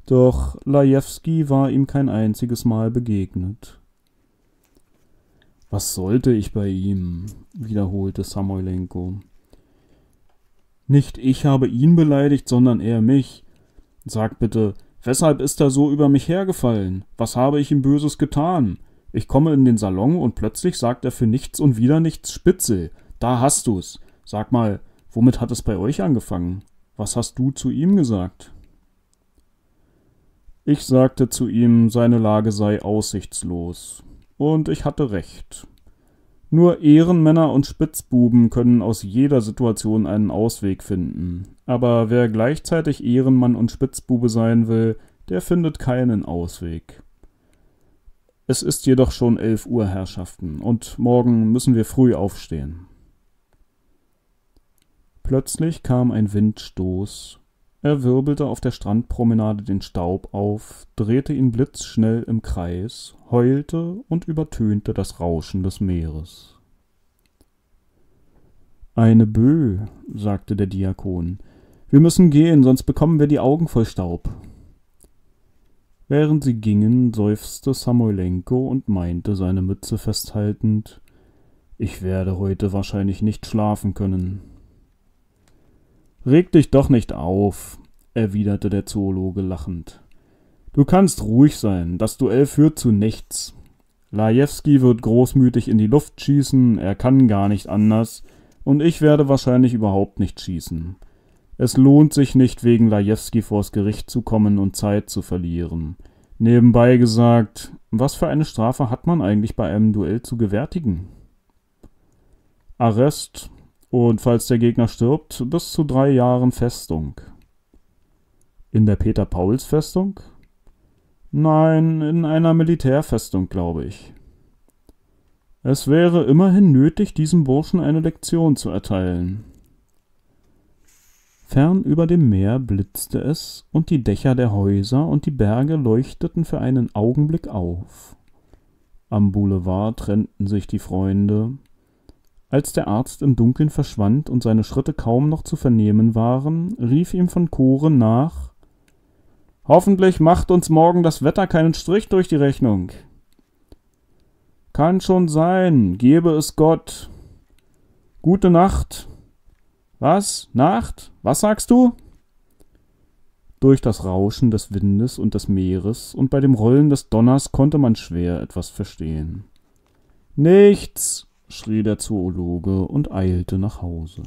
Doch Lajewski war ihm kein einziges Mal begegnet. Was sollte ich bei ihm? wiederholte Samoylenko. Nicht ich habe ihn beleidigt, sondern er mich. Sag bitte, weshalb ist er so über mich hergefallen? Was habe ich ihm Böses getan? Ich komme in den Salon und plötzlich sagt er für nichts und wieder nichts Spitzel. Da hast du's. Sag mal, womit hat es bei euch angefangen? Was hast du zu ihm gesagt? Ich sagte zu ihm, seine Lage sei aussichtslos. Und ich hatte recht. Nur Ehrenmänner und Spitzbuben können aus jeder Situation einen Ausweg finden. Aber wer gleichzeitig Ehrenmann und Spitzbube sein will, der findet keinen Ausweg. Es ist jedoch schon elf Uhr, Herrschaften, und morgen müssen wir früh aufstehen. Plötzlich kam ein Windstoß. Er wirbelte auf der Strandpromenade den Staub auf, drehte ihn blitzschnell im Kreis, heulte und übertönte das Rauschen des Meeres. Eine Böe, sagte der Diakon, wir müssen gehen, sonst bekommen wir die Augen voll Staub. Während sie gingen, seufzte Samoylenko und meinte, seine Mütze festhaltend, ich werde heute wahrscheinlich nicht schlafen können. Reg dich doch nicht auf, erwiderte der Zoologe lachend. Du kannst ruhig sein, das Duell führt zu nichts. Lajewski wird großmütig in die Luft schießen, er kann gar nicht anders, und ich werde wahrscheinlich überhaupt nicht schießen. Es lohnt sich nicht, wegen Lajewski vors Gericht zu kommen und Zeit zu verlieren. Nebenbei gesagt, was für eine Strafe hat man eigentlich bei einem Duell zu gewärtigen? Arrest und, falls der Gegner stirbt, bis zu drei Jahren Festung. In der Peter-Pauls-Festung? Nein, in einer Militärfestung, glaube ich. Es wäre immerhin nötig, diesem Burschen eine Lektion zu erteilen fern über dem meer blitzte es und die dächer der häuser und die berge leuchteten für einen augenblick auf am boulevard trennten sich die freunde als der arzt im dunkeln verschwand und seine schritte kaum noch zu vernehmen waren rief ihm von core nach hoffentlich macht uns morgen das wetter keinen strich durch die rechnung kann schon sein gebe es gott gute nacht was? Nacht? Was sagst du? Durch das Rauschen des Windes und des Meeres und bei dem Rollen des Donners konnte man schwer etwas verstehen. Nichts, schrie der Zoologe und eilte nach Hause.